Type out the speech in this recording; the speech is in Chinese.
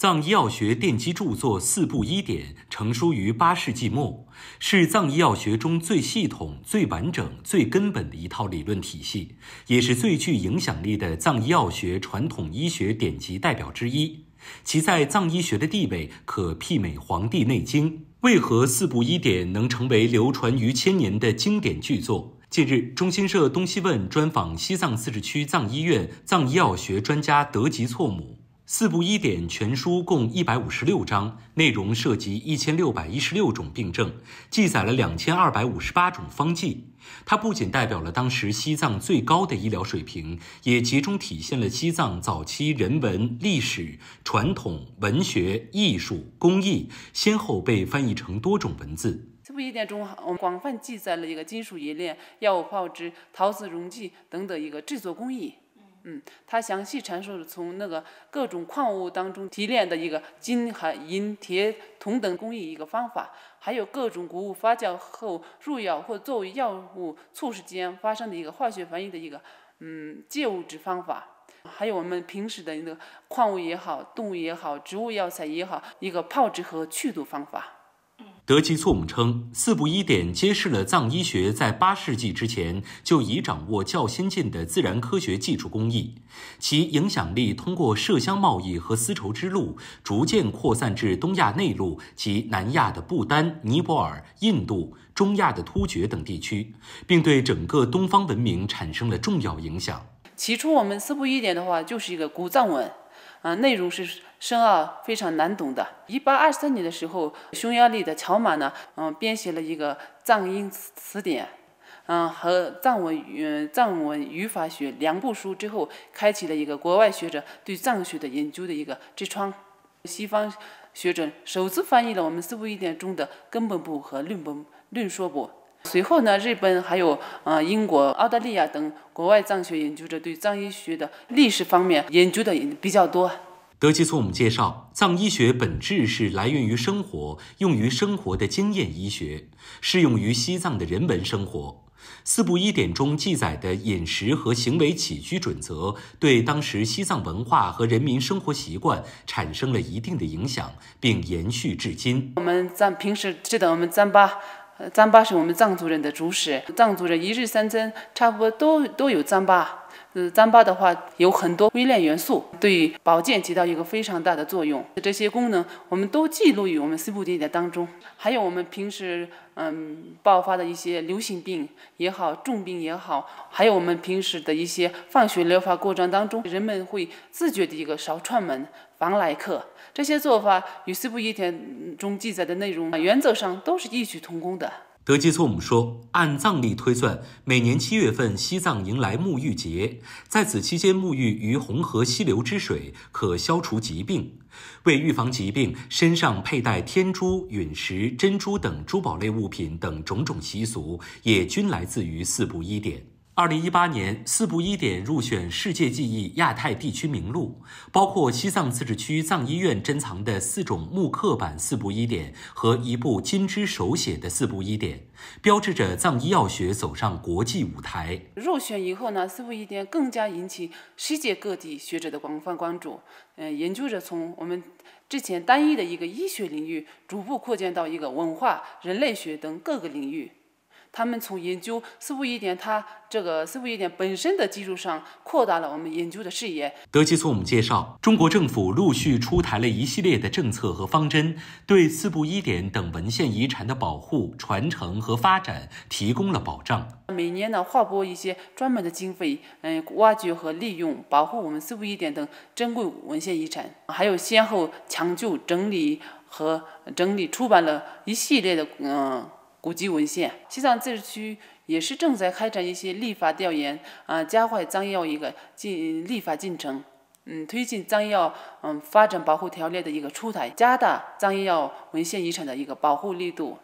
藏医药学奠基著作《四部医典》成书于八世纪末，是藏医药学中最系统、最完整、最根本的一套理论体系，也是最具影响力的藏医药学传统医学典籍代表之一。其在藏医学的地位可媲美《黄帝内经》。为何《四部医典》能成为流传于千年的经典巨作？近日，中新社东西问专访西藏自治区藏医院藏医药学专家德吉措姆。四部医典全书共一百五十六章，内容涉及一千六百一十六种病症，记载了两千二百五十八种方剂。它不仅代表了当时西藏最高的医疗水平，也集中体现了西藏早期人文、历史、传统、文学、艺术、工艺。先后被翻译成多种文字。四部医典中，广泛记载了一个金属冶炼、药物炮制、陶瓷、溶剂等等一个制作工艺。嗯，他详细阐述了从那个各种矿物当中提炼的一个金、和银、铁、铜等工艺一个方法，还有各种谷物发酵后入药或作为药物促使间发生的一个化学反应的一个嗯介物质方法，还有我们平时的那个矿物也好、动物也好、植物药材也好，一个炮制和去毒方法。德吉措姆称，《四部医典》揭示了藏医学在八世纪之前就已掌握较先进的自然科学技术工艺，其影响力通过麝香贸易和丝绸之路逐渐扩散至东亚内陆及南亚的不丹、尼泊尔、印度、中亚的突厥等地区，并对整个东方文明产生了重要影响。起初，我们《四部医典》的话就是一个古藏文。啊，内容是深奥、非常难懂的。一八二三年的时候，匈牙利的乔马呢，嗯，编写了一个藏英词词典，嗯，和藏文嗯藏文语法学两部书之后，开启了一个国外学者对藏学的研究的一个之窗。西方学者首次翻译了我们四部一典中的根本部和论本论说部。随后呢，日本还有呃英国、澳大利亚等国外藏学研究者对藏医学的历史方面研究的比较多。德吉从姆介绍，藏医学本质是来源于生活、用于生活的经验医学，适用于西藏的人文生活。四部医典中记载的饮食和行为起居准则，对当时西藏文化和人民生活习惯产生了一定的影响，并延续至今。我们咱平时记得我们暂把。呃，糌粑是我们藏族人的主食，藏族人一日三餐差不多都都有糌粑。糌巴的话有很多微量元素，对保健起到一个非常大的作用。这些功能我们都记录于我们《四部经典》当中。还有我们平时，嗯，爆发的一些流行病也好，重病也好，还有我们平时的一些放血疗法过程当中，人们会自觉的一个少串门、防来客。这些做法与《四部医典》中记载的内容，原则上都是异曲同工的。德吉措姆说，按藏历推算，每年七月份，西藏迎来沐浴节，在此期间沐浴于红河溪流之水，可消除疾病。为预防疾病，身上佩戴天珠、陨石、珍珠等珠宝类物品等种种习俗，也均来自于四部一点。二零一八年，《四部医典》入选世界记忆亚太地区名录，包括西藏自治区藏医院珍藏的四种木刻版《四部医典》和一部金枝手写的《四部医典》，标志着藏医药学走上国际舞台。入选以后呢，《四部医典》更加引起世界各地学者的广泛关注。嗯，研究者从我们之前单一的一个医学领域，逐步扩建到一个文化、人类学等各个领域。他们从研究四部一点，它这个四部一点本身的基础上，扩大了我们研究的视野。德吉措姆介绍，中国政府陆续出台了一系列的政策和方针，对四部一点等文献遗产的保护、传承和发展提供了保障。每年呢，划拨一些专门的经费，嗯，挖掘和利用保护我们四部一点等珍贵文献遗产，还有先后抢救、整理和整理出版了一系列的，嗯。古籍文献，西藏自治区也是正在开展一些立法调研，啊，加快藏药一个进立法进程，嗯，推进藏药嗯发展保护条例的一个出台，加大藏药文献遗产的一个保护力度。